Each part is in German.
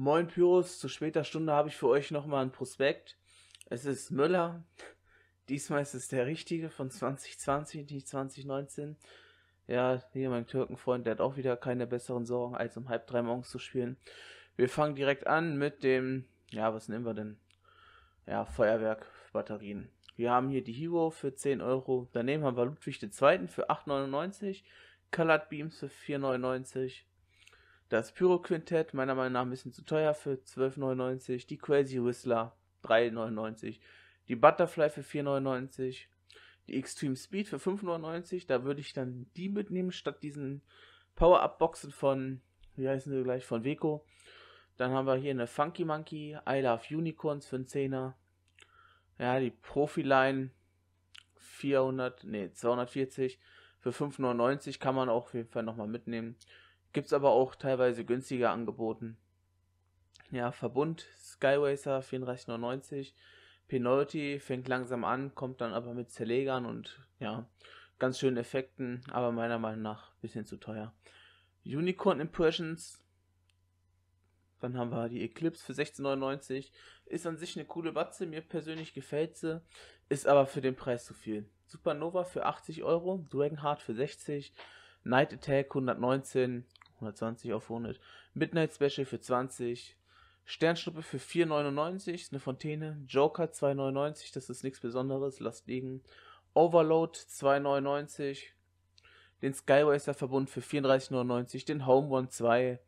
Moin Pyros, zu später Stunde habe ich für euch nochmal ein Prospekt. Es ist Müller. Diesmal ist es der richtige von 2020, nicht 2019. Ja, hier mein Türkenfreund, der hat auch wieder keine besseren Sorgen, als um halb drei morgens zu spielen. Wir fangen direkt an mit dem, ja, was nehmen wir denn? Ja, Feuerwerkbatterien. Wir haben hier die Hero für 10 Euro. Daneben haben wir Ludwig II. für 8,99. Colored Beams für 4,99. Das Pyro-Quintett, meiner Meinung nach ein bisschen zu teuer für 12,99. Die Crazy Whistler 3,99. Die Butterfly für 4,99. Die Extreme Speed für 5,99. Da würde ich dann die mitnehmen, statt diesen Power-Up-Boxen von, wie heißen sie gleich, von Weco. Dann haben wir hier eine Funky Monkey, I Love Unicorns für einen Zehner. Ja, die Profiline 400, nee, 240 für 5,99 kann man auch auf jeden Fall nochmal mitnehmen. Gibt es aber auch teilweise günstiger angeboten. Ja, Verbund Skyracer 3499. Penalty fängt langsam an, kommt dann aber mit Zerlegern und ja, ganz schönen Effekten, aber meiner Meinung nach ein bisschen zu teuer. Unicorn Impressions. Dann haben wir die Eclipse für 16,99. Ist an sich eine coole Batze, mir persönlich gefällt sie, ist aber für den Preis zu viel. Supernova für 80 Euro, Dragonheart für 60, Night Attack 119, 120 auf 100. Midnight Special für 20. Sternschnuppe für 4,99 eine Fontäne. Joker 2,99, das ist nichts Besonderes, lasst liegen. Overload 2,99. Den Skywaster Verbund für 34,99. Den Home One 2.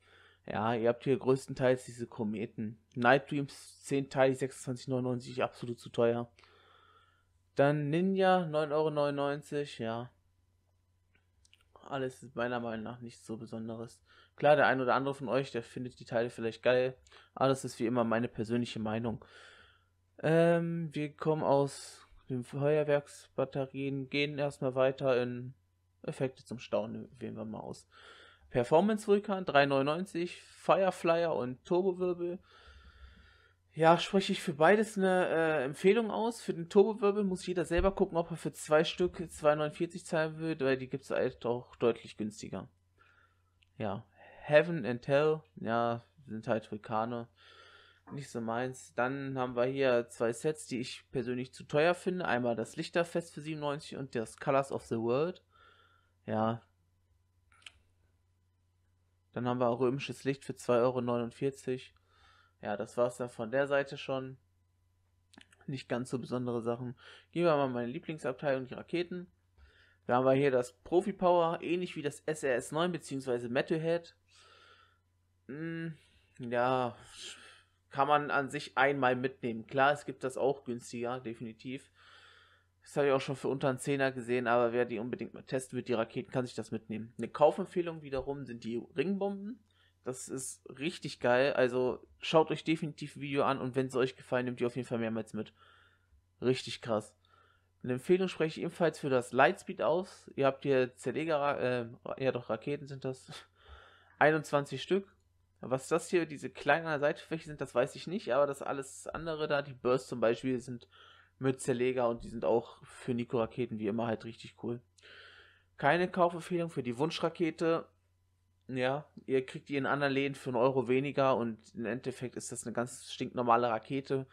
Ja, ihr habt hier größtenteils diese Kometen. Night Dreams 10 Teile 26,99, absolut zu teuer. Dann Ninja 9,99 Euro, ja alles ist meiner Meinung nach nichts so Besonderes. Klar, der ein oder andere von euch, der findet die Teile vielleicht geil, aber das ist wie immer meine persönliche Meinung. Ähm, wir kommen aus den Feuerwerksbatterien, gehen erstmal weiter in Effekte zum Staunen, wählen wir mal aus. Performance Vulkan 399, Fireflyer und Turbowirbel ja, spreche ich für beides eine äh, Empfehlung aus. Für den Turbowirbel muss jeder selber gucken, ob er für zwei Stück 2,49 zahlen würde, weil die gibt es halt auch deutlich günstiger. Ja, Heaven and Hell, ja, sind halt Vulkane. Nicht so meins. Dann haben wir hier zwei Sets, die ich persönlich zu teuer finde. Einmal das Lichterfest für 97 und das Colors of the World. Ja. Dann haben wir auch römisches Licht für 2,49 Euro. Ja, das war es dann von der Seite schon. Nicht ganz so besondere Sachen. Gehen wir mal in meine Lieblingsabteilung, die Raketen. Da haben wir hier das Profi Power, ähnlich wie das SRS 9 bzw. Metalhead. Hm, ja, kann man an sich einmal mitnehmen. Klar, es gibt das auch günstiger, definitiv. Das habe ich auch schon für unter einen Zehner gesehen, aber wer die unbedingt mal testen wird, die Raketen, kann sich das mitnehmen. Eine Kaufempfehlung wiederum sind die Ringbomben. Das ist richtig geil. Also schaut euch definitiv Video an und wenn es euch gefallen, nehmt ihr auf jeden Fall mehrmals mit. Richtig krass. Eine Empfehlung spreche ich ebenfalls für das Lightspeed aus. Ihr habt hier Zerleger, äh, ja doch, Raketen sind das. 21 Stück. Was das hier, diese kleinen an Seitenfläche sind, das weiß ich nicht, aber das alles andere da, die Burst zum Beispiel, sind mit Zerleger und die sind auch für Nico-Raketen wie immer halt richtig cool. Keine Kaufempfehlung für die Wunschrakete. Ja, ihr kriegt die in anderen Läden für einen Euro weniger und im Endeffekt ist das eine ganz stinknormale Rakete,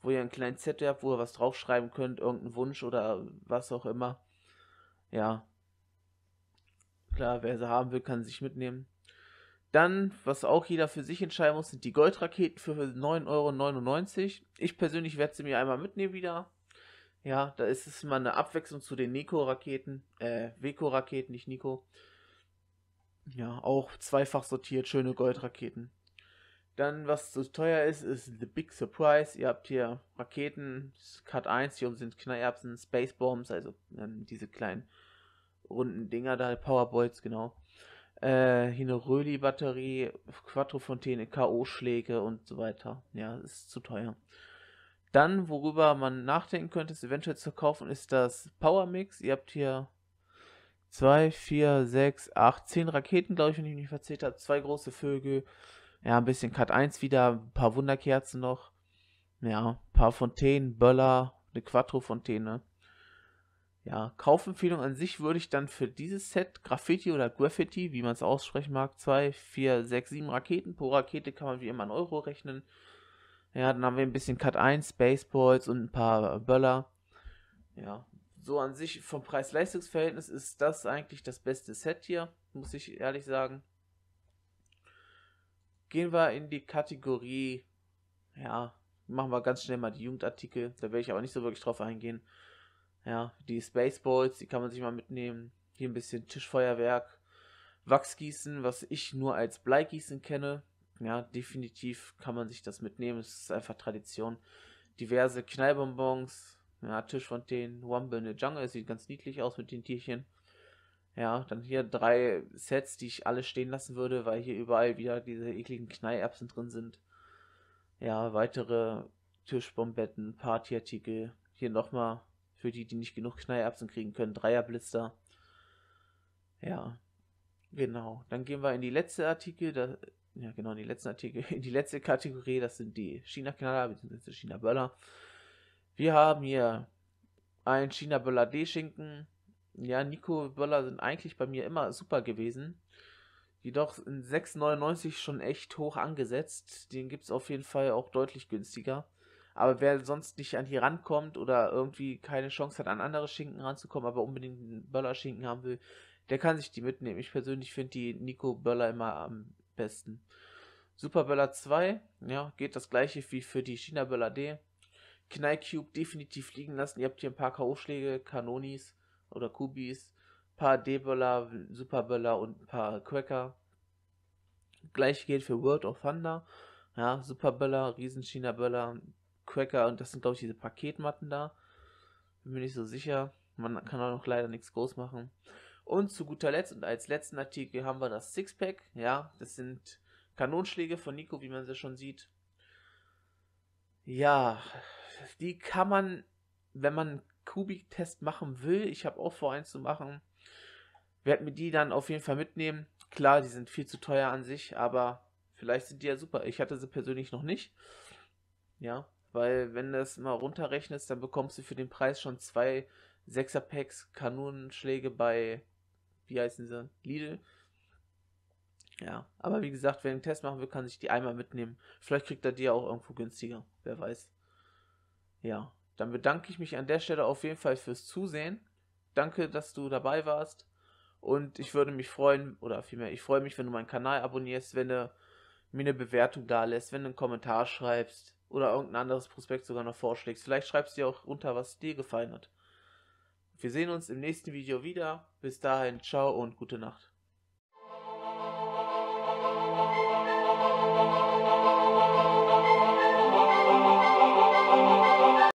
wo ihr einen kleinen Zettel habt, wo ihr was draufschreiben könnt, irgendeinen Wunsch oder was auch immer. Ja. Klar, wer sie haben will, kann sie sich mitnehmen. Dann, was auch jeder für sich entscheiden muss, sind die Goldraketen für 9,99 Euro. Ich persönlich werde sie mir einmal mitnehmen wieder. Ja, da ist es mal eine Abwechslung zu den Nico-Raketen, äh, Weko-Raketen, nicht Nico. Ja, auch zweifach sortiert, schöne Goldraketen. Dann, was zu so teuer ist, ist The Big Surprise. Ihr habt hier Raketen, Cut 1, hier oben sind Knallerbsen, Space Bombs, also ähm, diese kleinen runden Dinger da, Powerbolts, genau. Äh, hier eine Röli-Batterie, Quattrofontäne, K.O.-Schläge und so weiter. Ja, ist zu teuer. Dann, worüber man nachdenken könnte, es eventuell zu kaufen, ist das Power Mix. Ihr habt hier 2, 4, 6, 8, 10 Raketen, glaube ich, wenn ich mich nicht verzählt habe. Zwei große Vögel. Ja, ein bisschen Cut 1 wieder, ein paar Wunderkerzen noch. Ja, ein paar Fontänen, Böller, eine Quattro-Fontäne. Ja, Kaufempfehlung an sich würde ich dann für dieses Set Graffiti oder Graffiti, wie man es aussprechen mag, 2, 4, 6, 7 Raketen. Pro Rakete kann man wie immer in Euro rechnen. Ja, dann haben wir ein bisschen Cut 1, Spaceballs und ein paar Böller. Ja, so an sich vom Preis-Leistungs-Verhältnis ist das eigentlich das beste Set hier, muss ich ehrlich sagen. Gehen wir in die Kategorie, ja, machen wir ganz schnell mal die Jugendartikel, da werde ich aber nicht so wirklich drauf eingehen. Ja, die Spaceballs, die kann man sich mal mitnehmen. Hier ein bisschen Tischfeuerwerk, Wachsgießen, was ich nur als Bleigießen kenne. Ja, definitiv kann man sich das mitnehmen, es ist einfach Tradition. Diverse Knallbonbons, ja, Tisch von den Wumble in the Jungle sieht ganz niedlich aus mit den Tierchen. Ja, dann hier drei Sets, die ich alle stehen lassen würde, weil hier überall wieder diese ekligen Knallerbsen drin sind. Ja, weitere Tischbombetten, Partyartikel. Hier nochmal für die, die nicht genug Knallerbsen kriegen können, Dreierblister. Ja, genau. Dann gehen wir in die letzte Artikel, da, ja genau, in die letzten Artikel, in die letzte Kategorie, das sind die China-Knaller bzw. China-Böller. Wir haben hier einen China Böller D-Schinken. Ja, Nico Böller sind eigentlich bei mir immer super gewesen. Jedoch in 6,99 schon echt hoch angesetzt. Den gibt es auf jeden Fall auch deutlich günstiger. Aber wer sonst nicht an hier rankommt oder irgendwie keine Chance hat, an andere Schinken ranzukommen, aber unbedingt einen Böller-Schinken haben will, der kann sich die mitnehmen. Ich persönlich finde die Nico Böller immer am besten. Super Böller 2, ja, geht das gleiche wie für die China Böller D. Knall Cube definitiv liegen lassen. Ihr habt hier ein paar K.O.-Schläge, Kanonis oder Kubis, ein paar D-Böller, Superböller und ein paar Cracker. Gleich gilt für World of Thunder. Ja, Superböller, Riesen-China-Böller, Cracker und das sind, glaube ich, diese Paketmatten da. Bin mir nicht so sicher. Man kann auch noch leider nichts groß machen. Und zu guter Letzt und als letzten Artikel haben wir das Sixpack. Ja, das sind Kanonschläge von Nico, wie man sie schon sieht. Ja, die kann man, wenn man einen Kubik-Test machen will, ich habe auch vor, einen zu machen, werde mir die dann auf jeden Fall mitnehmen. Klar, die sind viel zu teuer an sich, aber vielleicht sind die ja super. Ich hatte sie persönlich noch nicht. Ja, weil wenn du es mal runterrechnest, dann bekommst du für den Preis schon zwei 6er Packs Kanonenschläge bei, wie heißen sie, Lidl. Ja, aber wie gesagt, wer einen Test machen will, kann sich die einmal mitnehmen. Vielleicht kriegt er die ja auch irgendwo günstiger, wer weiß. Ja, dann bedanke ich mich an der Stelle auf jeden Fall fürs Zusehen. Danke, dass du dabei warst. Und ich würde mich freuen, oder vielmehr, ich freue mich, wenn du meinen Kanal abonnierst, wenn du mir eine Bewertung da lässt, wenn du einen Kommentar schreibst oder irgendein anderes Prospekt sogar noch vorschlägst. Vielleicht schreibst du dir auch runter, was dir gefallen hat. Wir sehen uns im nächsten Video wieder. Bis dahin, ciao und gute Nacht.